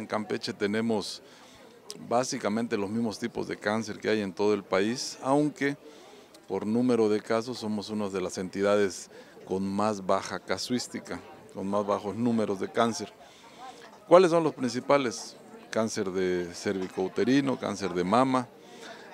En Campeche tenemos básicamente los mismos tipos de cáncer que hay en todo el país, aunque por número de casos somos una de las entidades con más baja casuística, con más bajos números de cáncer. ¿Cuáles son los principales? Cáncer de cervicouterino, cáncer de mama,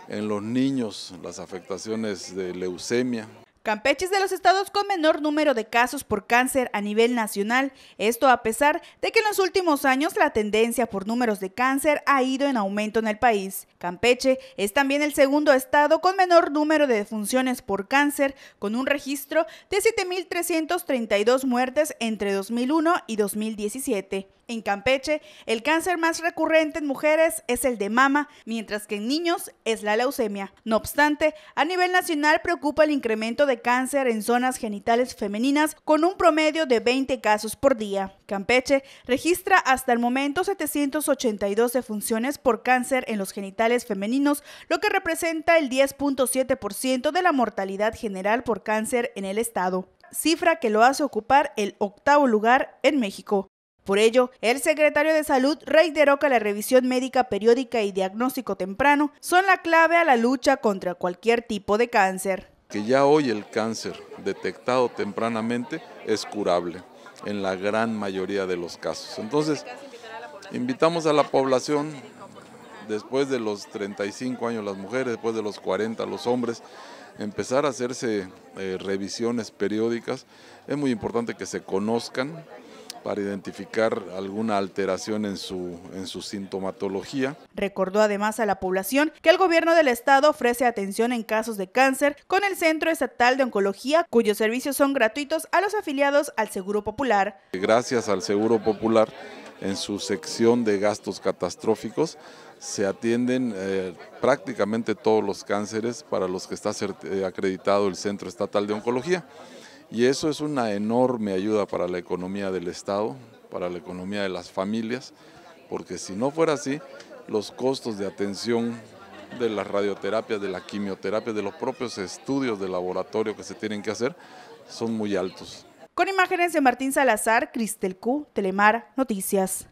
en los niños las afectaciones de leucemia, Campeche es de los estados con menor número de casos por cáncer a nivel nacional, esto a pesar de que en los últimos años la tendencia por números de cáncer ha ido en aumento en el país. Campeche es también el segundo estado con menor número de defunciones por cáncer, con un registro de 7.332 muertes entre 2001 y 2017. En Campeche, el cáncer más recurrente en mujeres es el de mama, mientras que en niños es la leucemia. No obstante, a nivel nacional preocupa el incremento de cáncer en zonas genitales femeninas con un promedio de 20 casos por día. Campeche registra hasta el momento 782 defunciones por cáncer en los genitales femeninos, lo que representa el 10.7% de la mortalidad general por cáncer en el estado, cifra que lo hace ocupar el octavo lugar en México. Por ello, el secretario de Salud reiteró que la revisión médica periódica y diagnóstico temprano son la clave a la lucha contra cualquier tipo de cáncer. Que ya hoy el cáncer detectado tempranamente es curable en la gran mayoría de los casos. Entonces, invitamos a la población, después de los 35 años las mujeres, después de los 40 los hombres, empezar a hacerse eh, revisiones periódicas. Es muy importante que se conozcan, para identificar alguna alteración en su, en su sintomatología. Recordó además a la población que el gobierno del estado ofrece atención en casos de cáncer con el Centro Estatal de Oncología, cuyos servicios son gratuitos a los afiliados al Seguro Popular. Gracias al Seguro Popular, en su sección de gastos catastróficos se atienden eh, prácticamente todos los cánceres para los que está acreditado el Centro Estatal de Oncología. Y eso es una enorme ayuda para la economía del Estado, para la economía de las familias, porque si no fuera así, los costos de atención de las radioterapias, de la quimioterapia, de los propios estudios de laboratorio que se tienen que hacer, son muy altos. Con imágenes de Martín Salazar, Cristel Q, Telemar, Noticias.